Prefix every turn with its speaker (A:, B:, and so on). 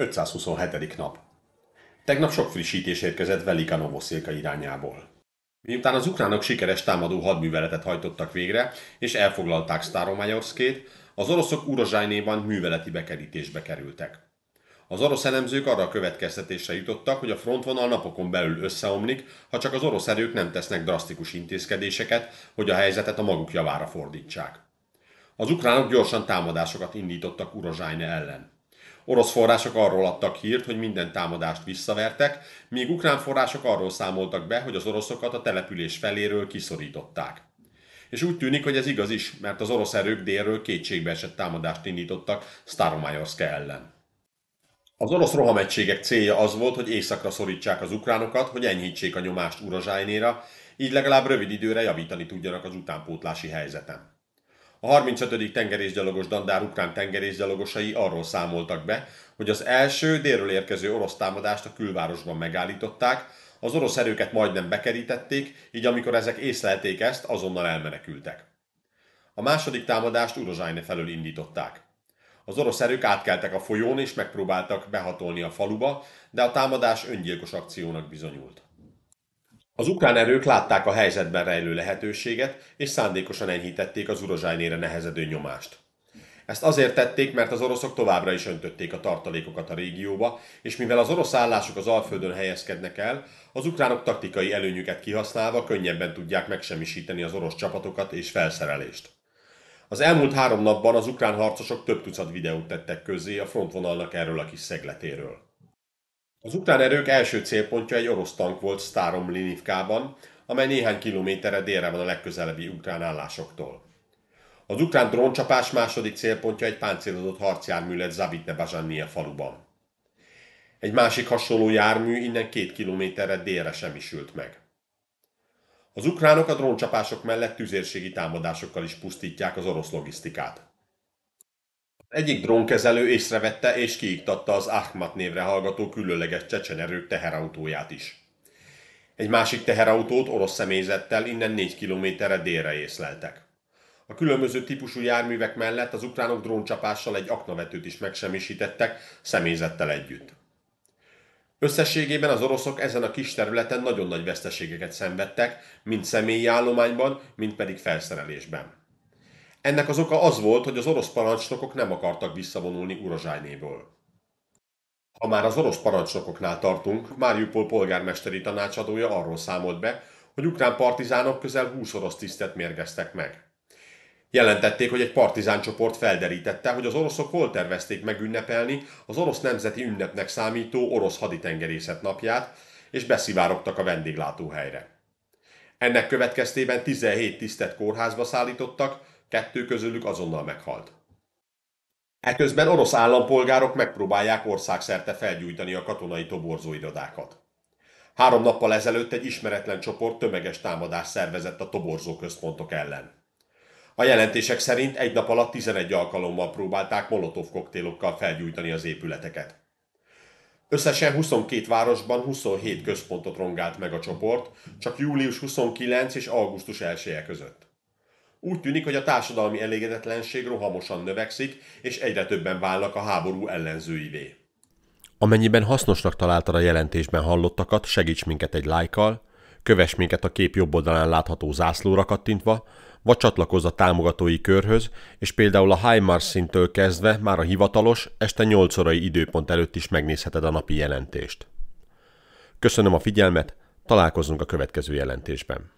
A: 527. nap. Tegnap sok frissítés érkezett Velika Novoszilka irányából. Miután az ukránok sikeres támadó hadműveletet hajtottak végre, és elfoglalták Staromajorszkét, az oroszok Urozsájnéban műveleti bekerítésbe kerültek. Az orosz elemzők arra a következtetésre jutottak, hogy a frontvonal napokon belül összeomlik, ha csak az orosz erők nem tesznek drasztikus intézkedéseket, hogy a helyzetet a maguk javára fordítsák. Az ukránok gyorsan támadásokat indítottak Urozsájne ellen. Orosz források arról adtak hírt, hogy minden támadást visszavertek, míg ukrán források arról számoltak be, hogy az oroszokat a település feléről kiszorították. És úgy tűnik, hogy ez igaz is, mert az orosz erők délről kétségbeesett támadást indítottak Staromajorszka ellen. Az orosz rohamegységek célja az volt, hogy északra szorítsák az ukránokat, hogy enyhítsék a nyomást Urazsájnéra, így legalább rövid időre javítani tudjanak az utánpótlási helyzeten. A 35. tengerészgyalogos dandár ukrán tengerészgyalogosai arról számoltak be, hogy az első délről érkező orosz támadást a külvárosban megállították, az orosz erőket majdnem bekerítették, így amikor ezek észlelték ezt, azonnal elmenekültek. A második támadást Urozsájne felől indították. Az orosz erők átkeltek a folyón és megpróbáltak behatolni a faluba, de a támadás öngyilkos akciónak bizonyult. Az ukrán erők látták a helyzetben rejlő lehetőséget, és szándékosan enyhítették az urozsájnére nehezedő nyomást. Ezt azért tették, mert az oroszok továbbra is öntötték a tartalékokat a régióba, és mivel az orosz állások az Alföldön helyezkednek el, az ukránok taktikai előnyüket kihasználva könnyebben tudják megsemmisíteni az orosz csapatokat és felszerelést. Az elmúlt három napban az ukrán harcosok több tucat videót tettek közzé a frontvonalnak erről a kis szegletéről. Az ukrán erők első célpontja egy orosz tank volt Starom Linivkában, amely néhány kilométerre délre van a legközelebbi ukrán állásoktól. Az ukrán dróncsapás második célpontja egy páncélozott harcjármű lett Zabitne Bazsannia faluban. Egy másik hasonló jármű innen két kilométerre délre semmisült meg. Az ukránok a dróncsapások mellett tüzérségi támadásokkal is pusztítják az orosz logisztikát. Egyik drónkezelő észrevette és kiiktatta az Ahmat névre hallgató különleges csecsenerők teherautóját is. Egy másik teherautót orosz személyzettel innen 4 kilométerre délre észleltek. A különböző típusú járművek mellett az ukránok dróncsapással egy aknavetőt is megsemmisítettek személyzettel együtt. Összességében az oroszok ezen a kis területen nagyon nagy veszteségeket szenvedtek, mind személyi állományban, mind pedig felszerelésben. Ennek az oka az volt, hogy az orosz parancsnokok nem akartak visszavonulni Urozsájnéből. Ha már az orosz parancsnokoknál tartunk, Máriupol polgármesteri tanácsadója arról számolt be, hogy ukrán partizánok közel 20 orosz tisztet mérgeztek meg. Jelentették, hogy egy partizán csoport felderítette, hogy az oroszok hol tervezték megünnepelni az orosz nemzeti ünnepnek számító orosz haditengerészet napját, és beszivárogtak a vendéglátóhelyre. Ennek következtében 17 tisztet kórházba szállítottak, kettő közülük azonnal meghalt. Eközben orosz állampolgárok megpróbálják országszerte felgyújtani a katonai toborzóirodákat. Három nappal ezelőtt egy ismeretlen csoport tömeges támadást szervezett a toborzó központok ellen. A jelentések szerint egy nap alatt 11 alkalommal próbálták molotov koktélokkal felgyújtani az épületeket. Összesen 22 városban 27 központot rongált meg a csoport, csak július 29 és augusztus 1 -e között. Úgy tűnik, hogy a társadalmi elégedetlenség rohamosan növekszik, és egyre többen válnak a háború ellenzőivé. Amennyiben hasznosnak találtad a jelentésben hallottakat, segíts minket egy lájkkal, kövess minket a kép jobb oldalán látható zászlóra kattintva, vagy csatlakozz a támogatói körhöz, és például a Mars szintől kezdve már a hivatalos, este 8 órai időpont előtt is megnézheted a napi jelentést. Köszönöm a figyelmet, találkozunk a következő jelentésben.